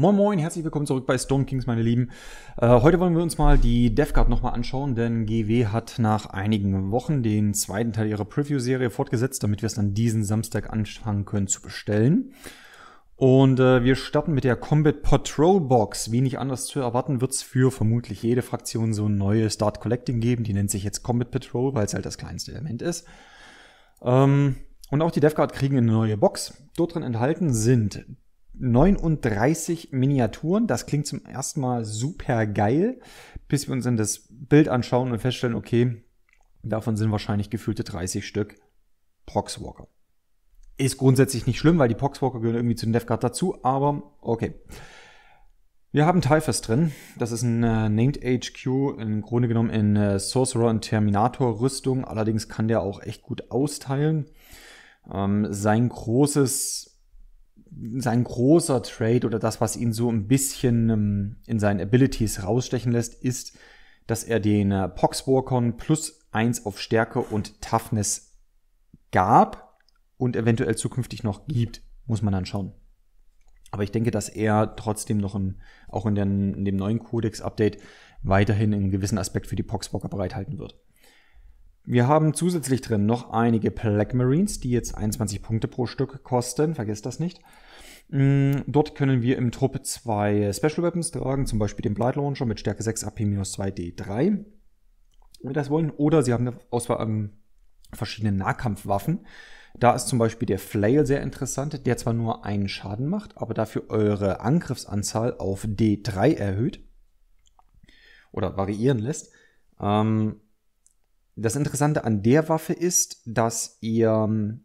Moin Moin, herzlich willkommen zurück bei Stone Kings, meine Lieben. Äh, heute wollen wir uns mal die DevGuard nochmal anschauen, denn GW hat nach einigen Wochen den zweiten Teil ihrer Preview-Serie fortgesetzt, damit wir es dann diesen Samstag anfangen können zu bestellen. Und äh, wir starten mit der Combat Patrol Box. Wenig anders zu erwarten wird es für vermutlich jede Fraktion so ein neues Start Collecting geben. Die nennt sich jetzt Combat Patrol, weil es halt das kleinste Element ist. Ähm, und auch die DevGuard kriegen eine neue Box. Dort drin enthalten sind 39 Miniaturen. Das klingt zum ersten Mal super geil, bis wir uns dann das Bild anschauen und feststellen, okay, davon sind wahrscheinlich gefühlte 30 Stück Proxwalker. Ist grundsätzlich nicht schlimm, weil die Proxwalker gehören irgendwie zu den DevGuard dazu, aber okay. Wir haben Typhus drin. Das ist ein äh, Named HQ, im Grunde genommen in äh, Sorcerer und Terminator Rüstung. Allerdings kann der auch echt gut austeilen. Ähm, sein großes sein großer Trade oder das, was ihn so ein bisschen ähm, in seinen Abilities rausstechen lässt, ist, dass er den äh, Poxworkon plus eins auf Stärke und Toughness gab und eventuell zukünftig noch gibt, muss man dann schauen. Aber ich denke, dass er trotzdem noch in, auch in, den, in dem neuen Codex-Update weiterhin einen gewissen Aspekt für die Poxwalker bereithalten wird. Wir haben zusätzlich drin noch einige Black Marines, die jetzt 21 Punkte pro Stück kosten, vergesst das nicht. Mm, dort können wir im Trupp zwei Special Weapons tragen, zum Beispiel den Blight Launcher mit Stärke 6 AP-2D3, wenn wir das wollen. Oder Sie haben eine Auswahl an verschiedenen Nahkampfwaffen. Da ist zum Beispiel der Flail sehr interessant, der zwar nur einen Schaden macht, aber dafür eure Angriffsanzahl auf D3 erhöht oder variieren lässt. Ähm, das Interessante an der Waffe ist, dass ihr ähm,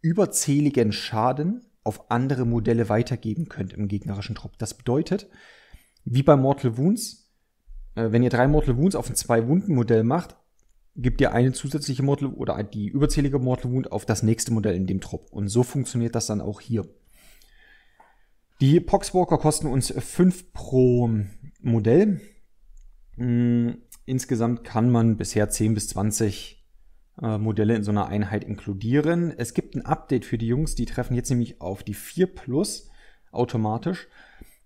überzähligen Schaden auf andere Modelle weitergeben könnt im gegnerischen Trupp. Das bedeutet, wie bei Mortal Wounds, äh, wenn ihr drei Mortal Wounds auf ein Zwei-Wunden-Modell macht, gibt ihr eine zusätzliche Mortal oder die überzählige Mortal Wound auf das nächste Modell in dem Trupp. Und so funktioniert das dann auch hier. Die Poxwalker kosten uns fünf pro Modell. Mm, Insgesamt kann man bisher 10 bis 20 äh, Modelle in so einer Einheit inkludieren. Es gibt ein Update für die Jungs, die treffen jetzt nämlich auf die 4 Plus automatisch.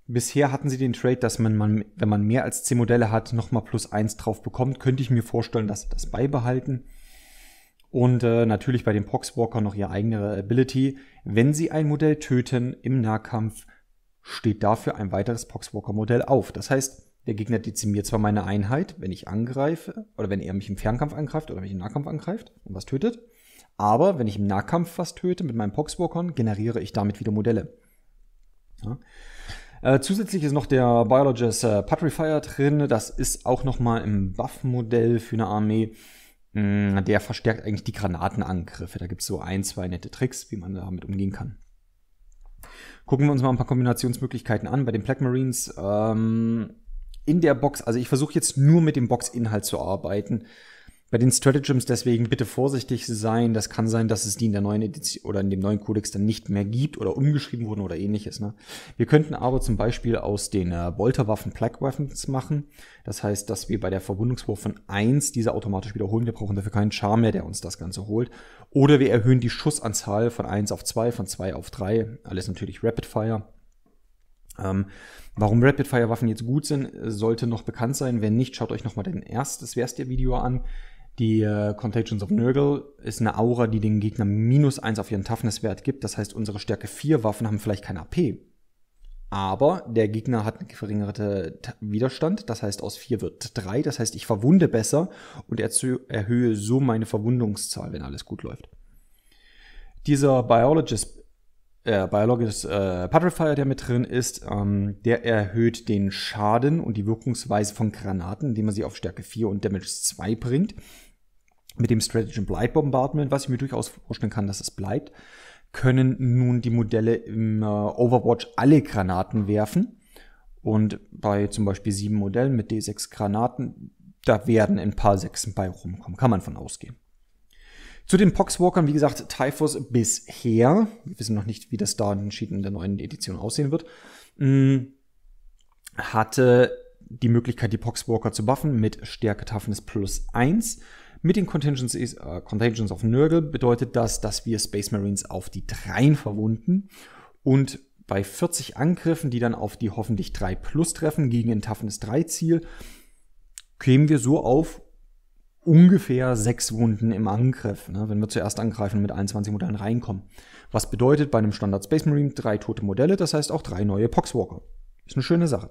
Bisher hatten sie den Trade, dass man, man wenn man mehr als 10 Modelle hat, nochmal plus 1 drauf bekommt. Könnte ich mir vorstellen, dass sie das beibehalten. Und äh, natürlich bei den Poxwalker noch ihre eigene Ability. Wenn sie ein Modell töten im Nahkampf, steht dafür ein weiteres Poxwalker-Modell auf. Das heißt, der Gegner dezimiert zwar meine Einheit, wenn ich angreife, oder wenn er mich im Fernkampf angreift oder mich im Nahkampf angreift und was tötet. Aber wenn ich im Nahkampf was töte mit meinem Poxwalkern, generiere ich damit wieder Modelle. Ja. Äh, zusätzlich ist noch der Biologist äh, Petrifier drin. Das ist auch nochmal im Buff-Modell für eine Armee. Mh, mm, der verstärkt eigentlich die Granatenangriffe. Da gibt es so ein, zwei nette Tricks, wie man damit umgehen kann. Gucken wir uns mal ein paar Kombinationsmöglichkeiten an. Bei den Black Marines ähm, in der Box, also ich versuche jetzt nur mit dem Boxinhalt zu arbeiten. Bei den Stratagems deswegen bitte vorsichtig sein. Das kann sein, dass es die in der neuen Edition oder in dem neuen Codex dann nicht mehr gibt oder umgeschrieben wurden oder ähnliches. Ne? Wir könnten aber zum Beispiel aus den äh, Bolterwaffen Plague Weapons machen. Das heißt, dass wir bei der Verwundungswurf von 1 diese automatisch wiederholen. Wir brauchen dafür keinen Charme mehr, der uns das Ganze holt. Oder wir erhöhen die Schussanzahl von 1 auf 2, von 2 auf 3. Alles natürlich Rapid Fire. Ähm, warum Rapid-Fire-Waffen jetzt gut sind, äh, sollte noch bekannt sein. Wenn nicht, schaut euch nochmal den erstes Wär's der Video an. Die äh, Contagions of Nurgle ist eine Aura, die den Gegner minus 1 auf ihren Toughness-Wert gibt. Das heißt, unsere Stärke 4 Waffen haben vielleicht kein AP. Aber der Gegner hat einen verringerten Widerstand. Das heißt, aus 4 wird 3. Das heißt, ich verwunde besser und erhöhe so meine Verwundungszahl, wenn alles gut läuft. Dieser Biologist äh, Biologist äh, Petrifier, der mit drin ist, ähm, der erhöht den Schaden und die Wirkungsweise von Granaten, indem man sie auf Stärke 4 und Damage 2 bringt. Mit dem Stratagem Blight Bombardment, was ich mir durchaus vorstellen kann, dass es bleibt, können nun die Modelle im äh, Overwatch alle Granaten werfen. Und bei zum Beispiel sieben Modellen mit D6 Granaten, da werden ein paar Sechsen bei rumkommen. Kann man von ausgehen. Zu den Poxwalkern, wie gesagt, Typhus bisher. Wir wissen noch nicht, wie das da entschieden in der neuen Edition aussehen wird. Mm, hatte die Möglichkeit, die Poxwalker zu buffen mit Stärke Toughness plus 1. Mit den Contingencies, äh, Contagions of Nurgle bedeutet das, dass wir Space Marines auf die 3 verwunden und bei 40 Angriffen, die dann auf die hoffentlich 3 plus treffen, gegen ein Toughness 3 Ziel, kämen wir so auf ungefähr sechs Wunden im Angriff, ne, wenn wir zuerst angreifen und mit 21 Modellen reinkommen. Was bedeutet bei einem Standard Space Marine drei tote Modelle, das heißt auch drei neue Poxwalker. Ist eine schöne Sache.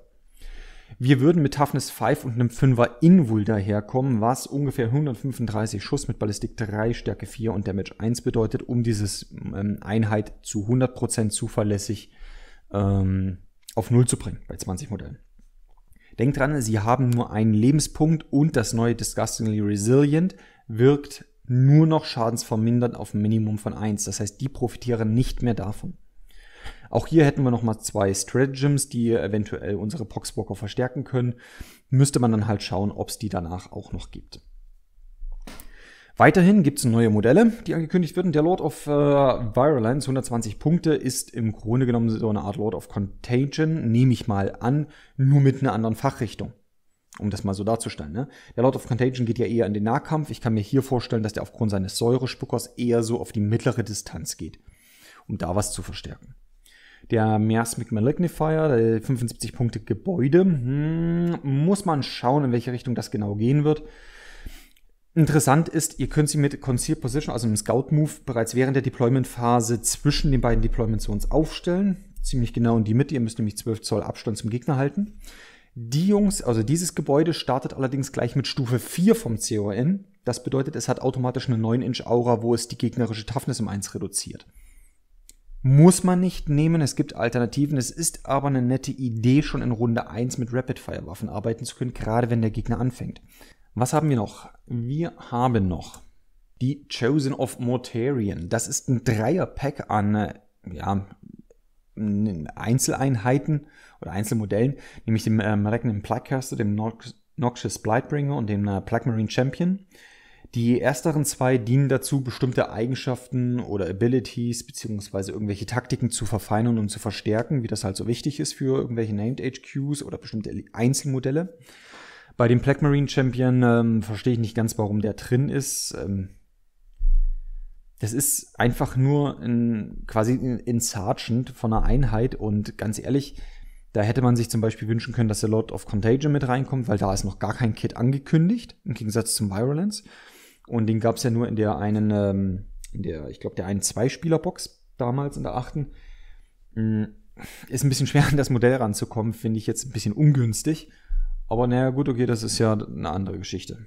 Wir würden mit Toughness 5 und einem 5er Invul daherkommen, was ungefähr 135 Schuss mit Ballistik 3, Stärke 4 und Damage 1 bedeutet, um dieses ähm, Einheit zu 100% zuverlässig ähm, auf 0 zu bringen bei 20 Modellen. Denkt dran, sie haben nur einen Lebenspunkt und das neue Disgustingly Resilient wirkt nur noch schadensvermindernd auf ein Minimum von 1. Das heißt, die profitieren nicht mehr davon. Auch hier hätten wir nochmal zwei Stratagems, die eventuell unsere Poxwalker verstärken können. Müsste man dann halt schauen, ob es die danach auch noch gibt. Weiterhin gibt es neue Modelle, die angekündigt werden. Der Lord of äh, Virulence, 120 Punkte, ist im Grunde genommen so eine Art Lord of Contagion, nehme ich mal an, nur mit einer anderen Fachrichtung. Um das mal so darzustellen. Ne? Der Lord of Contagion geht ja eher in den Nahkampf. Ich kann mir hier vorstellen, dass der aufgrund seines Säurespuckers eher so auf die mittlere Distanz geht, um da was zu verstärken. Der Miasmic Malignifier, der 75 Punkte Gebäude, hm, muss man schauen, in welche Richtung das genau gehen wird. Interessant ist, ihr könnt sie mit Conceal Position, also einem Scout-Move, bereits während der Deployment-Phase zwischen den beiden Deployment-Zones aufstellen. Ziemlich genau in die Mitte. Ihr müsst nämlich 12 Zoll Abstand zum Gegner halten. Die Jungs, also dieses Gebäude, startet allerdings gleich mit Stufe 4 vom CON. Das bedeutet, es hat automatisch eine 9-Inch-Aura, wo es die gegnerische Toughness um 1 reduziert. Muss man nicht nehmen, es gibt Alternativen. Es ist aber eine nette Idee, schon in Runde 1 mit Rapid-Fire-Waffen arbeiten zu können, gerade wenn der Gegner anfängt. Was haben wir noch? Wir haben noch die Chosen of Mortarian. Das ist ein Dreier-Pack an äh, ja, Einzeleinheiten oder Einzelmodellen, nämlich dem äh, Malignant Plaguecaster, dem Nox Noxious Blightbringer und dem äh, Plague Marine Champion. Die ersteren zwei dienen dazu, bestimmte Eigenschaften oder Abilities bzw. irgendwelche Taktiken zu verfeinern und zu verstärken, wie das halt so wichtig ist für irgendwelche Named HQs oder bestimmte Einzelmodelle. Bei dem Black Marine Champion ähm, verstehe ich nicht ganz, warum der drin ist. Ähm, das ist einfach nur ein, quasi ein, Sergeant von einer Einheit und ganz ehrlich, da hätte man sich zum Beispiel wünschen können, dass der Lord of Contagion mit reinkommt, weil da ist noch gar kein Kit angekündigt, im Gegensatz zum Virulence. Und den gab es ja nur in der einen, ähm, in der, ich glaube, der einen zwei box damals in der achten. Mm, ist ein bisschen schwer, an das Modell ranzukommen, finde ich jetzt ein bisschen ungünstig. Aber naja, gut, okay, das ist ja eine andere Geschichte.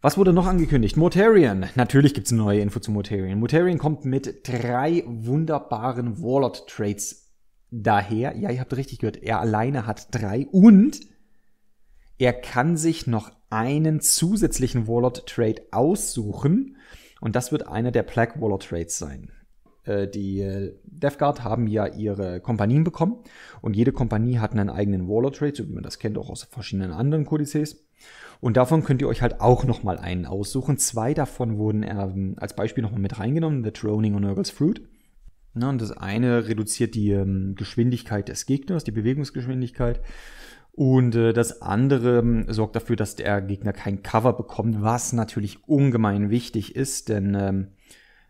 Was wurde noch angekündigt? Motarian. Natürlich gibt's eine neue Info zu Motarian. Motarian kommt mit drei wunderbaren Warlord-Trades daher. Ja, ihr habt richtig gehört. Er alleine hat drei und er kann sich noch einen zusätzlichen Warlord-Trade aussuchen. Und das wird einer der Black Warlord-Trades sein. Äh, die Death Guard haben ja ihre Kompanien bekommen und jede Kompanie hat einen eigenen Warlord Trade, so wie man das kennt, auch aus verschiedenen anderen Kodizes. Und davon könnt ihr euch halt auch nochmal einen aussuchen. Zwei davon wurden ähm, als Beispiel nochmal mit reingenommen, The Droning und Urgles Fruit. Na, ne, und das eine reduziert die ähm, Geschwindigkeit des Gegners, die Bewegungsgeschwindigkeit. Und äh, das andere ähm, sorgt dafür, dass der Gegner kein Cover bekommt, was natürlich ungemein wichtig ist, denn ähm,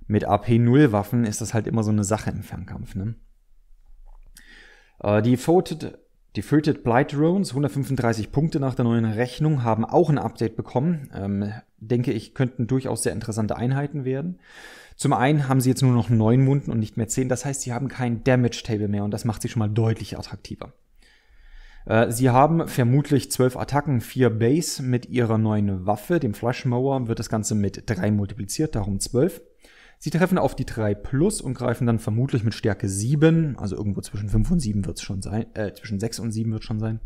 mit AP0-Waffen ist das halt immer so eine Sache im Fernkampf. Ne? Äh, die Foted Defeated Blight Drones, 135 Punkte nach der neuen Rechnung, haben auch ein Update bekommen. Ähm, denke ich, könnten durchaus sehr interessante Einheiten werden. Zum einen haben sie jetzt nur noch neun Wunden und nicht mehr zehn. Das heißt, sie haben kein Damage Table mehr und das macht sie schon mal deutlich attraktiver. Äh, sie haben vermutlich 12 Attacken, 4 Base mit ihrer neuen Waffe, dem Flashmower, wird das Ganze mit 3 multipliziert, darum 12. Sie treffen auf die 3 Plus und greifen dann vermutlich mit Stärke 7, also irgendwo zwischen 5 und 7 wird es schon sein, äh, zwischen 6 und 7 wird schon sein,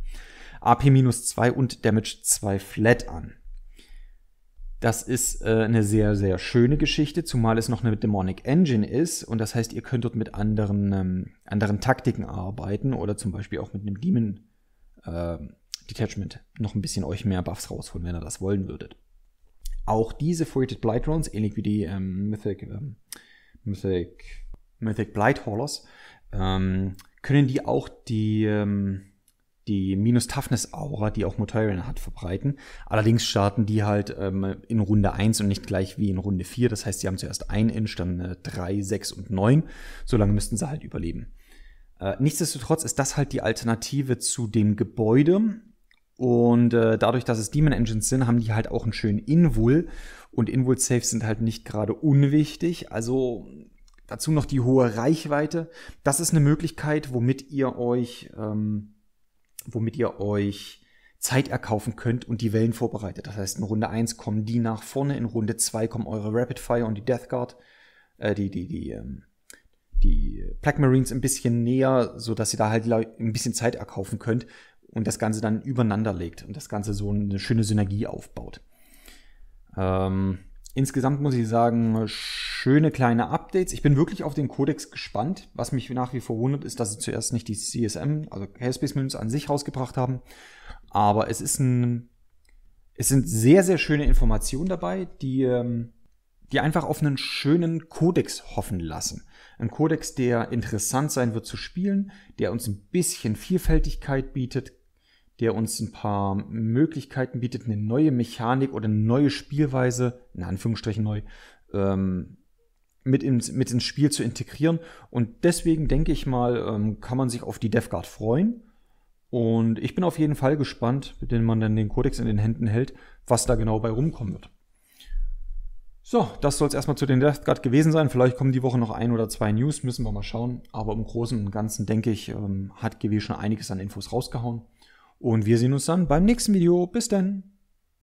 AP minus 2 und Damage 2 flat an. Das ist äh, eine sehr, sehr schöne Geschichte, zumal es noch eine Demonic Engine ist und das heißt, ihr könnt dort mit anderen, ähm, anderen Taktiken arbeiten oder zum Beispiel auch mit einem Demon äh, Detachment noch ein bisschen euch mehr Buffs rausholen, wenn ihr das wollen würdet auch diese Freighted Blight Runes, ähnlich wie die ähm, Mythic, ähm, Mythic, Mythic Blight Haulers, ähm, können die auch die, ähm, die Minus Toughness Aura, die auch Mutarian hat, verbreiten. Allerdings starten die halt ähm, in Runde 1 und nicht gleich wie in Runde 4. Das heißt, sie haben zuerst 1 Inch, dann äh, 3, 6 und 9. Solange müssten sie halt überleben. Äh, nichtsdestotrotz ist das halt die Alternative zu dem Gebäude, und äh, dadurch, dass es Demon Engines sind, haben die halt auch einen schönen Invul. Und Invul-Saves sind halt nicht gerade unwichtig. Also dazu noch die hohe Reichweite. Das ist eine Möglichkeit, womit ihr euch, ähm, womit ihr euch Zeit erkaufen könnt und die Wellen vorbereitet. Das heißt, in Runde 1 kommen die nach vorne, in Runde 2 kommen eure Rapid Fire und die Death Guard, äh, die, die, die, ähm, die Black Marines ein bisschen näher, sodass ihr da halt ein bisschen Zeit erkaufen könnt, und das Ganze dann übereinander legt und das Ganze so eine schöne Synergie aufbaut. Ähm, insgesamt muss ich sagen, schöne kleine Updates. Ich bin wirklich auf den Codex gespannt. Was mich nach wie vor wundert, ist, dass sie zuerst nicht die CSM, also Hairspace Menus an sich rausgebracht haben. Aber es ist ein, es sind sehr, sehr schöne Informationen dabei, die ähm, die einfach auf einen schönen Kodex hoffen lassen. Ein Kodex, der interessant sein wird zu spielen, der uns ein bisschen Vielfältigkeit bietet, der uns ein paar Möglichkeiten bietet, eine neue Mechanik oder eine neue Spielweise, in Anführungsstrichen neu, ähm, mit, ins, mit ins Spiel zu integrieren. Und deswegen denke ich mal, ähm, kann man sich auf die DevGuard freuen. Und ich bin auf jeden Fall gespannt, wenn man dann den Kodex in den Händen hält, was da genau bei rumkommen wird. So, das soll es erstmal zu den Death Guard gewesen sein. Vielleicht kommen die Woche noch ein oder zwei News, müssen wir mal schauen. Aber im Großen und Ganzen, denke ich, ähm, hat GW schon einiges an Infos rausgehauen. Und wir sehen uns dann beim nächsten Video. Bis dann!